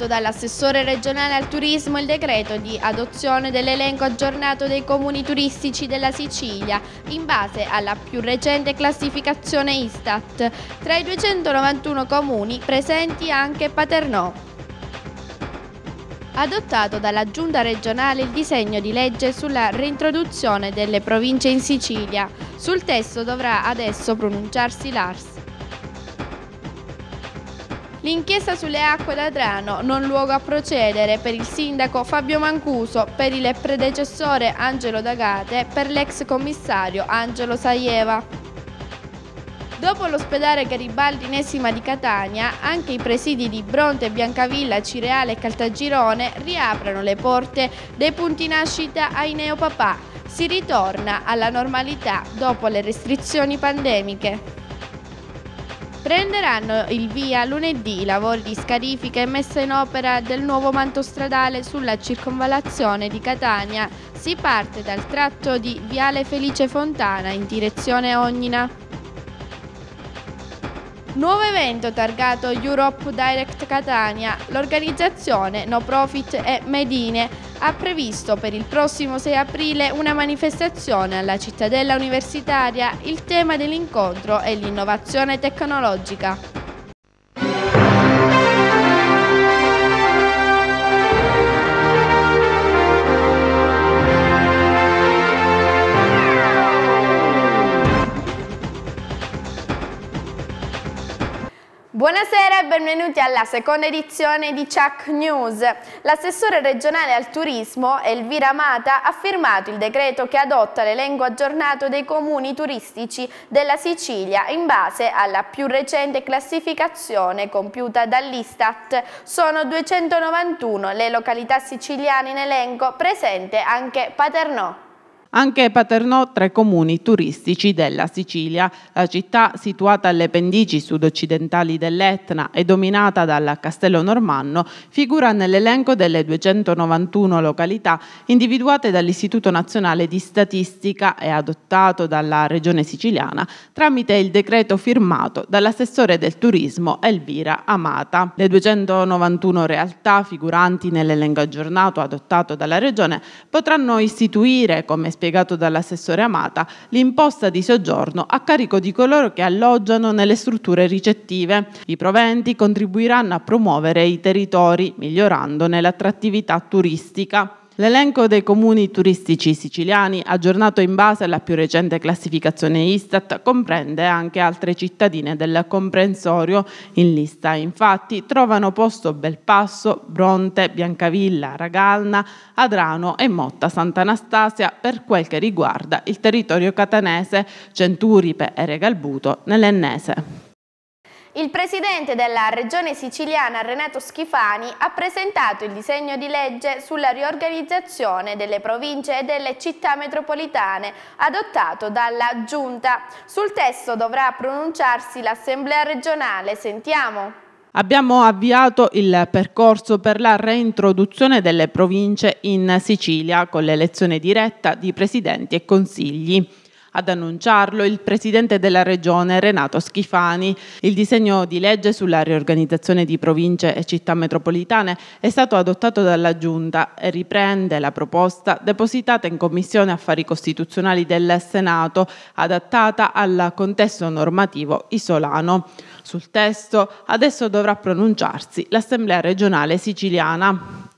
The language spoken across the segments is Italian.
firmato dall'assessore regionale al turismo il decreto di adozione dell'elenco aggiornato dei comuni turistici della Sicilia in base alla più recente classificazione Istat, tra i 291 comuni presenti anche Paternò adottato dalla Giunta regionale il disegno di legge sulla reintroduzione delle province in Sicilia. Sul testo dovrà adesso pronunciarsi l'ARS. L'inchiesta sulle acque d'Adrano, non luogo a procedere per il sindaco Fabio Mancuso, per il predecessore Angelo D'Agate, per l'ex commissario Angelo Saieva. Dopo l'ospedale Garibaldi Nesima di Catania, anche i presidi di Bronte, Biancavilla, Cireale e Caltagirone riaprono le porte dei punti nascita ai neopapà. Si ritorna alla normalità dopo le restrizioni pandemiche. Prenderanno il via lunedì i lavori di scarifica e messa in opera del nuovo manto stradale sulla circonvalazione di Catania. Si parte dal tratto di Viale Felice Fontana in direzione Ognina. Nuovo evento targato Europe Direct Catania, l'organizzazione no profit e Medine ha previsto per il prossimo 6 aprile una manifestazione alla cittadella universitaria il tema dell'incontro è l'innovazione tecnologica. Buonasera e benvenuti alla seconda edizione di Chuck News. L'assessore regionale al turismo, Elvira Mata, ha firmato il decreto che adotta l'elenco aggiornato dei comuni turistici della Sicilia in base alla più recente classificazione compiuta dall'Istat. Sono 291 le località siciliane in elenco, presente anche Paternò anche Paternò tra i comuni turistici della Sicilia. La città, situata alle pendici sudoccidentali dell'Etna e dominata dal Castello Normanno, figura nell'elenco delle 291 località individuate dall'Istituto Nazionale di Statistica e adottato dalla Regione Siciliana tramite il decreto firmato dall'assessore del turismo Elvira Amata. Le 291 realtà figuranti nell'elenco aggiornato adottato dalla Regione potranno istituire come spiegato dall'assessore Amata, l'imposta di soggiorno a carico di coloro che alloggiano nelle strutture ricettive. I proventi contribuiranno a promuovere i territori, migliorandone l'attrattività turistica. L'elenco dei comuni turistici siciliani, aggiornato in base alla più recente classificazione Istat, comprende anche altre cittadine del comprensorio in lista. Infatti trovano posto Belpasso, Bronte, Biancavilla, Ragalna, Adrano e Motta Sant'Anastasia per quel che riguarda il territorio catanese, Centuripe e Regalbuto nell'Ennese. Il presidente della Regione siciliana Renato Schifani ha presentato il disegno di legge sulla riorganizzazione delle province e delle città metropolitane adottato dalla Giunta. Sul testo dovrà pronunciarsi l'Assemblea regionale. Sentiamo. Abbiamo avviato il percorso per la reintroduzione delle province in Sicilia con l'elezione diretta di presidenti e consigli. Ad annunciarlo il presidente della regione Renato Schifani. Il disegno di legge sulla riorganizzazione di province e città metropolitane è stato adottato dalla Giunta e riprende la proposta depositata in Commissione Affari Costituzionali del Senato, adattata al contesto normativo isolano. Sul testo adesso dovrà pronunciarsi l'Assemblea regionale siciliana.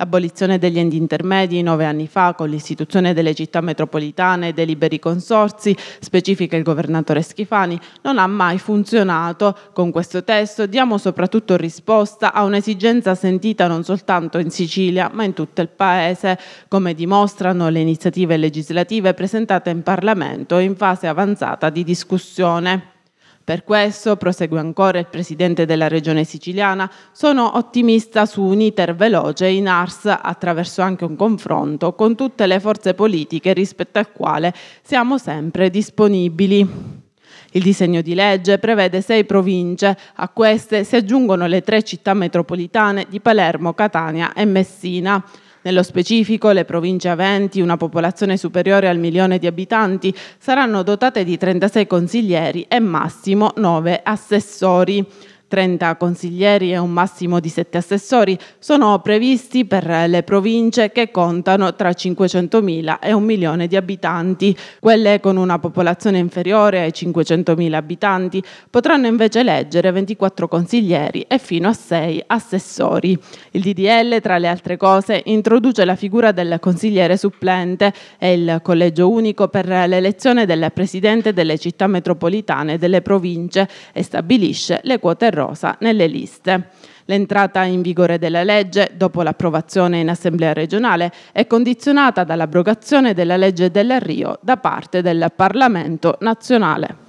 Abolizione degli enti intermedi nove anni fa con l'istituzione delle città metropolitane e dei liberi consorsi, specifica il governatore Schifani, non ha mai funzionato. Con questo testo diamo soprattutto risposta a un'esigenza sentita non soltanto in Sicilia ma in tutto il Paese, come dimostrano le iniziative legislative presentate in Parlamento in fase avanzata di discussione. Per questo, prosegue ancora il presidente della regione siciliana, sono ottimista su un iter veloce in Ars attraverso anche un confronto con tutte le forze politiche rispetto al quale siamo sempre disponibili. Il disegno di legge prevede sei province, a queste si aggiungono le tre città metropolitane di Palermo, Catania e Messina. Nello specifico, le province aventi una popolazione superiore al milione di abitanti saranno dotate di 36 consiglieri e massimo 9 assessori. 30 consiglieri e un massimo di 7 assessori sono previsti per le province che contano tra 500.000 e 1 milione di abitanti. Quelle con una popolazione inferiore ai 500.000 abitanti potranno invece eleggere 24 consiglieri e fino a 6 assessori. Il DDL, tra le altre cose, introduce la figura del consigliere supplente e il collegio unico per l'elezione del presidente delle città metropolitane e delle province e stabilisce le quote rosa nelle liste. L'entrata in vigore della legge, dopo l'approvazione in Assemblea regionale, è condizionata dall'abrogazione della legge del da parte del Parlamento nazionale.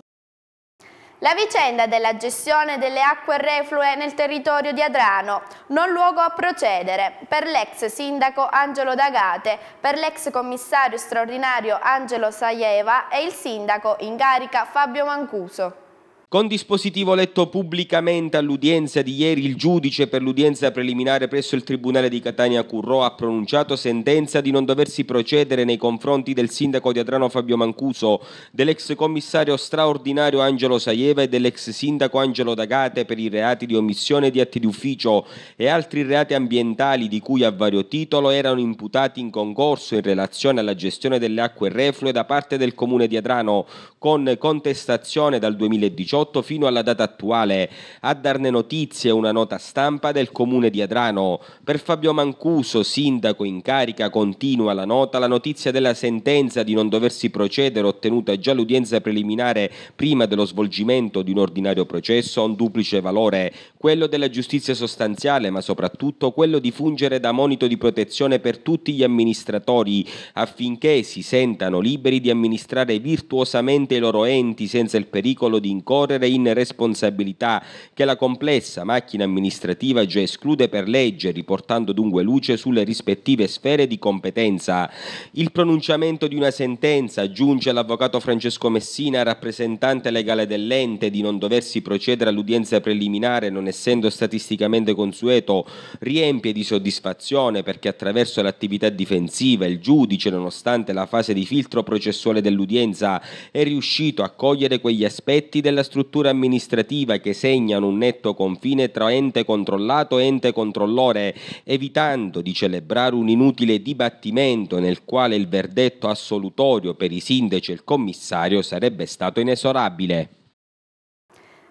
La vicenda della gestione delle acque reflue nel territorio di Adrano, non luogo a procedere, per l'ex sindaco Angelo D'Agate, per l'ex commissario straordinario Angelo Saieva e il sindaco in carica Fabio Mancuso. Con dispositivo letto pubblicamente all'udienza di ieri, il giudice per l'udienza preliminare presso il Tribunale di Catania Curro ha pronunciato sentenza di non doversi procedere nei confronti del sindaco di Adrano Fabio Mancuso, dell'ex commissario straordinario Angelo Saieva e dell'ex sindaco Angelo D'Agate per i reati di omissione di atti di ufficio e altri reati ambientali di cui a vario titolo erano imputati in concorso in relazione alla gestione delle acque reflue da parte del comune di Adrano, con contestazione dal 2018 2018 fino alla data attuale. A darne notizie una nota stampa del comune di Adrano. Per Fabio Mancuso, sindaco in carica, continua la nota, la notizia della sentenza di non doversi procedere ottenuta già l'udienza preliminare prima dello svolgimento di un ordinario processo ha un duplice valore, quello della giustizia sostanziale ma soprattutto quello di fungere da monito di protezione per tutti gli amministratori affinché si sentano liberi di amministrare virtuosamente i loro enti senza il pericolo di incorrere incorrere in responsabilità che la complessa macchina amministrativa già esclude per legge, riportando dunque luce sulle rispettive sfere di competenza. Il pronunciamento di una sentenza, giunge all'avvocato Francesco Messina, rappresentante legale dell'ente, di non doversi procedere all'udienza preliminare non essendo statisticamente consueto, riempie di soddisfazione perché attraverso l'attività difensiva il giudice, nonostante la fase di filtro processuale dell'udienza, è riuscito a cogliere quegli aspetti della struttura struttura amministrativa che segnano un netto confine tra ente controllato e ente controllore, evitando di celebrare un inutile dibattimento nel quale il verdetto assolutorio per i sindaci e il commissario sarebbe stato inesorabile.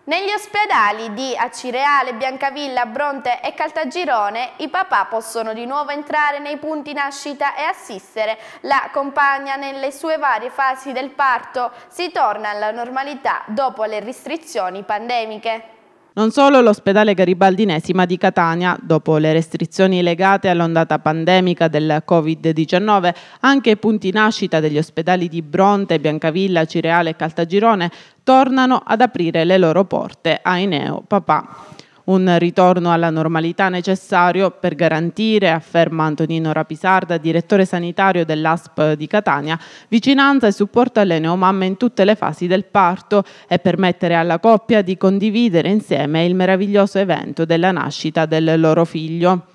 Negli ospedali di Acireale, Biancavilla, Bronte e Caltagirone i papà possono di nuovo entrare nei punti nascita e assistere la compagna nelle sue varie fasi del parto. Si torna alla normalità dopo le restrizioni pandemiche non solo l'ospedale garibaldinesi ma di Catania, dopo le restrizioni legate all'ondata pandemica del Covid-19, anche i punti nascita degli ospedali di Bronte, Biancavilla, Cireale e Caltagirone tornano ad aprire le loro porte a Eneo Papà un ritorno alla normalità necessario per garantire, afferma Antonino Rapisarda, direttore sanitario dell'ASP di Catania, vicinanza e supporto alle neomamme in tutte le fasi del parto e permettere alla coppia di condividere insieme il meraviglioso evento della nascita del loro figlio.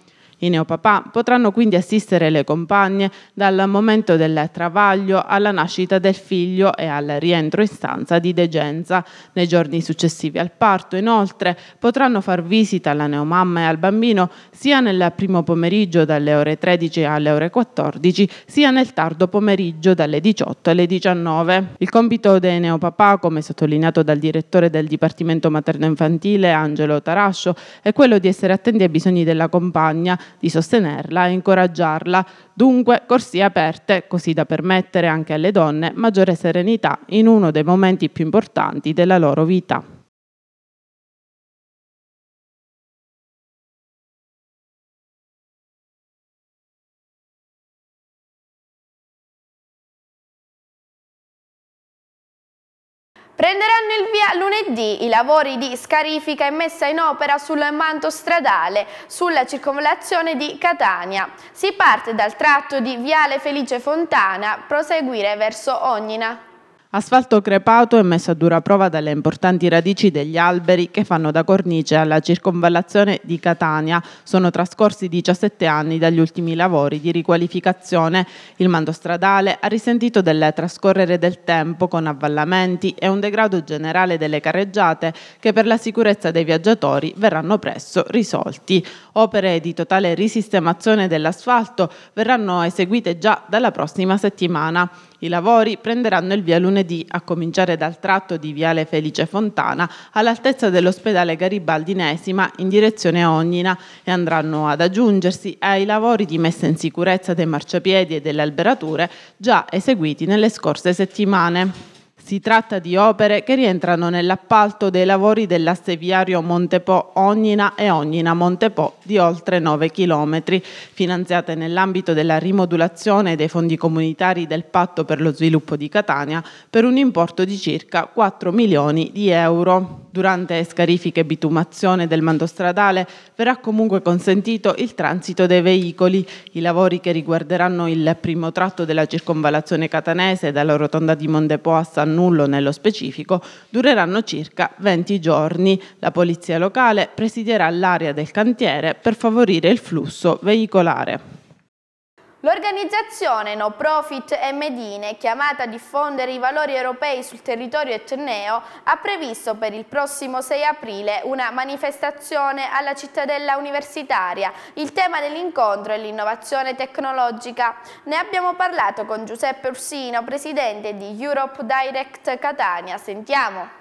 I neopapà potranno quindi assistere le compagne dal momento del travaglio alla nascita del figlio e al rientro in stanza di degenza. Nei giorni successivi al parto, inoltre, potranno far visita alla neomamma e al bambino sia nel primo pomeriggio dalle ore 13 alle ore 14, sia nel tardo pomeriggio dalle 18 alle 19. Il compito dei neopapà, come sottolineato dal direttore del Dipartimento Materno-Infantile Angelo Tarascio, è quello di essere attenti ai bisogni della compagna, di sostenerla e incoraggiarla. Dunque, corsie aperte, così da permettere anche alle donne maggiore serenità in uno dei momenti più importanti della loro vita. Da lunedì i lavori di scarifica e messa in opera sul manto stradale sulla circonvallazione di Catania. Si parte dal tratto di Viale Felice Fontana, proseguire verso Ognina. Asfalto crepato e messo a dura prova dalle importanti radici degli alberi che fanno da cornice alla circonvallazione di Catania. Sono trascorsi 17 anni dagli ultimi lavori di riqualificazione. Il mando stradale ha risentito del trascorrere del tempo con avvallamenti e un degrado generale delle carreggiate che per la sicurezza dei viaggiatori verranno presto risolti. Opere di totale risistemazione dell'asfalto verranno eseguite già dalla prossima settimana. I lavori prenderanno il via lunedì, a cominciare dal tratto di Viale Felice Fontana all'altezza dell'ospedale Garibaldi Nesima in direzione Ognina e andranno ad aggiungersi ai lavori di messa in sicurezza dei marciapiedi e delle alberature già eseguiti nelle scorse settimane. Si tratta di opere che rientrano nell'appalto dei lavori dell'asse viario Montepo-Ognina e Ognina-Montepo di oltre 9 km, finanziate nell'ambito della rimodulazione dei fondi comunitari del Patto per lo sviluppo di Catania per un importo di circa 4 milioni di euro. Durante scarifiche e bitumazione del mando stradale verrà comunque consentito il transito dei veicoli. I lavori che riguarderanno il primo tratto della circonvalazione catanese dalla rotonda di Montepo a San Nullo nello specifico dureranno circa 20 giorni. La polizia locale presiderà l'area del cantiere per favorire il flusso veicolare. L'organizzazione No Profit e Medine, chiamata a diffondere i valori europei sul territorio etneo, ha previsto per il prossimo 6 aprile una manifestazione alla cittadella universitaria. Il tema dell'incontro è l'innovazione tecnologica. Ne abbiamo parlato con Giuseppe Ursino, presidente di Europe Direct Catania. Sentiamo.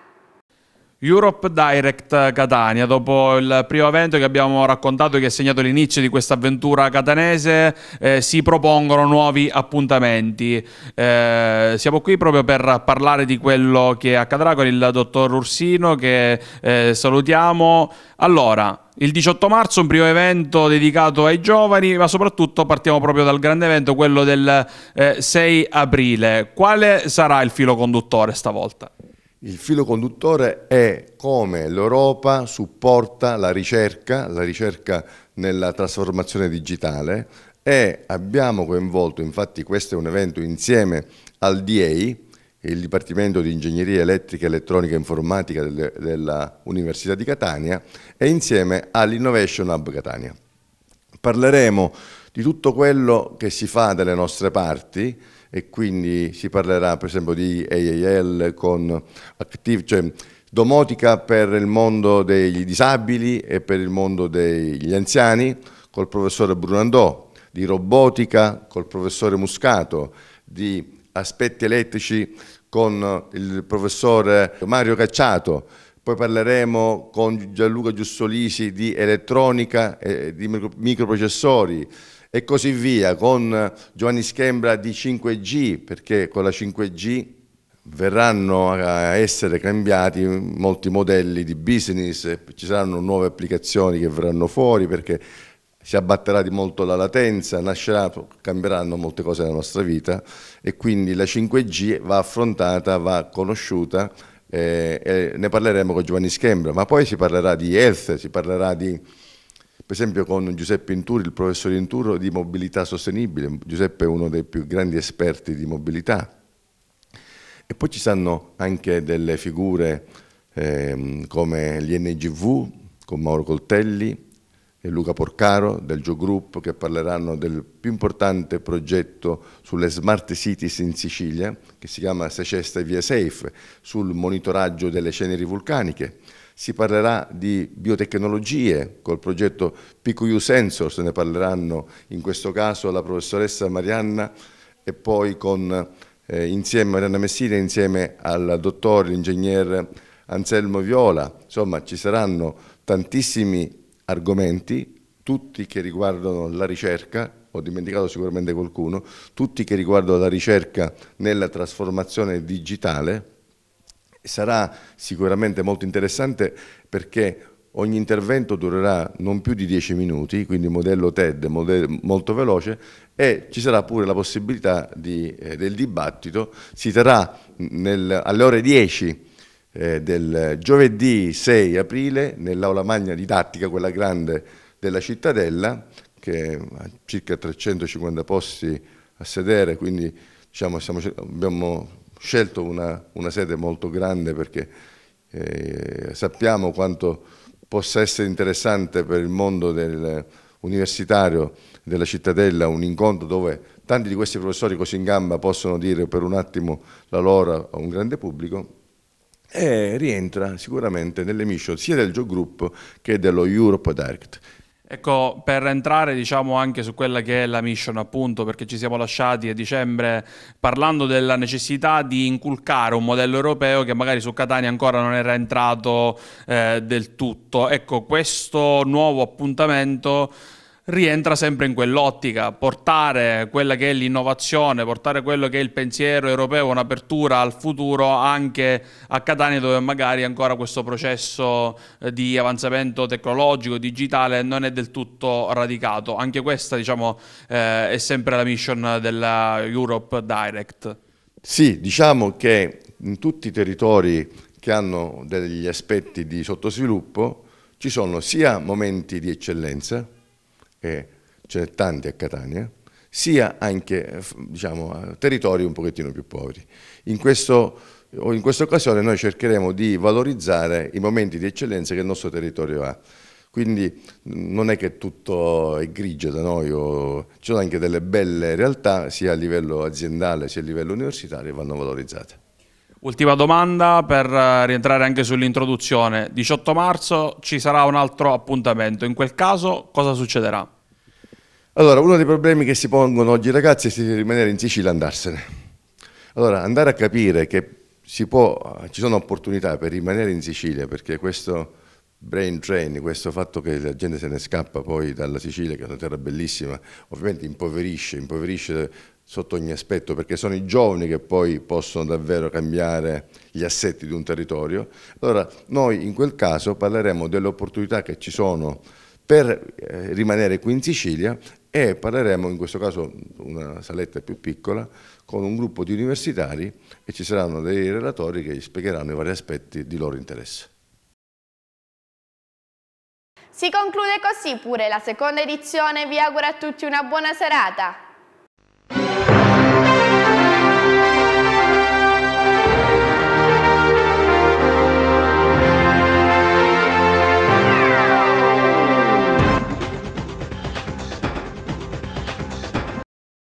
Europe Direct eh, Catania, dopo il primo evento che abbiamo raccontato e che ha segnato l'inizio di questa avventura catanese, eh, si propongono nuovi appuntamenti. Eh, siamo qui proprio per parlare di quello che accadrà con il dottor Ursino che eh, salutiamo. Allora, il 18 marzo un primo evento dedicato ai giovani, ma soprattutto partiamo proprio dal grande evento, quello del 6 eh, aprile. Quale sarà il filo conduttore stavolta? Il filo conduttore è come l'Europa supporta la ricerca, la ricerca nella trasformazione digitale e abbiamo coinvolto, infatti questo è un evento insieme al DEI, il Dipartimento di Ingegneria Elettrica, Elettronica e Informatica dell'Università di Catania e insieme all'Innovation Hub Catania. Parleremo di tutto quello che si fa dalle nostre parti, e quindi si parlerà per esempio di AAL con Active, cioè domotica per il mondo degli disabili e per il mondo degli anziani col professore Brunandò, di robotica col professore Muscato, di aspetti elettrici con il professore Mario Cacciato, poi parleremo con Gianluca Giussolisi di elettronica, e di microprocessori, e così via, con Giovanni Schembra di 5G, perché con la 5G verranno a essere cambiati molti modelli di business, ci saranno nuove applicazioni che verranno fuori perché si abbatterà di molto la latenza, nascerà, cambieranno molte cose nella nostra vita e quindi la 5G va affrontata, va conosciuta eh, ne parleremo con Giovanni Schembra, ma poi si parlerà di health, si parlerà di per esempio con Giuseppe Inturi, il professor Inturo di mobilità sostenibile, Giuseppe è uno dei più grandi esperti di mobilità. E poi ci stanno anche delle figure eh, come gli NGV, con Mauro Coltelli e Luca Porcaro del Gio Group che parleranno del più importante progetto sulle smart cities in Sicilia che si chiama Secesta Via Safe sul monitoraggio delle ceneri vulcaniche si parlerà di biotecnologie col progetto PQU Sensors, ne parleranno in questo caso la professoressa Marianna e poi con, eh, insieme a Marianna Messina, insieme al dottor, l'ingegner Anselmo Viola, insomma ci saranno tantissimi argomenti, tutti che riguardano la ricerca, ho dimenticato sicuramente qualcuno, tutti che riguardano la ricerca nella trasformazione digitale, Sarà sicuramente molto interessante perché ogni intervento durerà non più di 10 minuti, quindi modello TED modello molto veloce e ci sarà pure la possibilità di, eh, del dibattito, si terrà nel, alle ore 10 eh, del giovedì 6 aprile nell'aula magna didattica, quella grande della cittadella, che ha circa 350 posti a sedere, quindi diciamo, siamo, abbiamo scelto una, una sede molto grande perché eh, sappiamo quanto possa essere interessante per il mondo del, universitario della cittadella, un incontro dove tanti di questi professori così in gamba possono dire per un attimo la loro a un grande pubblico e rientra sicuramente nelle mission sia del Joe Group che dello Europe Direct. Ecco, per entrare diciamo anche su quella che è la mission appunto, perché ci siamo lasciati a dicembre parlando della necessità di inculcare un modello europeo che magari su Catania ancora non era entrato eh, del tutto. Ecco, questo nuovo appuntamento rientra sempre in quell'ottica, portare quella che è l'innovazione, portare quello che è il pensiero europeo, un'apertura al futuro anche a Catania dove magari ancora questo processo eh, di avanzamento tecnologico, digitale non è del tutto radicato. Anche questa diciamo, eh, è sempre la mission della Europe Direct. Sì, diciamo che in tutti i territori che hanno degli aspetti di sottosviluppo ci sono sia momenti di eccellenza, e ce n'è tanti a Catania, sia anche diciamo, territori un pochettino più poveri. In, questo, in questa occasione noi cercheremo di valorizzare i momenti di eccellenza che il nostro territorio ha. Quindi non è che tutto è grigio da noi, o... ci sono anche delle belle realtà sia a livello aziendale sia a livello universitario che vanno valorizzate. Ultima domanda per eh, rientrare anche sull'introduzione. 18 marzo ci sarà un altro appuntamento, in quel caso cosa succederà? Allora, uno dei problemi che si pongono oggi i ragazzi è rimanere in Sicilia e andarsene. Allora, andare a capire che può, ci sono opportunità per rimanere in Sicilia, perché questo brain drain, questo fatto che la gente se ne scappa poi dalla Sicilia, che è una terra bellissima, ovviamente impoverisce, impoverisce sotto ogni aspetto, perché sono i giovani che poi possono davvero cambiare gli assetti di un territorio. Allora noi in quel caso parleremo delle opportunità che ci sono per eh, rimanere qui in Sicilia e parleremo in questo caso una saletta più piccola con un gruppo di universitari e ci saranno dei relatori che spiegheranno i vari aspetti di loro interesse. Si conclude così pure la seconda edizione, vi auguro a tutti una buona serata.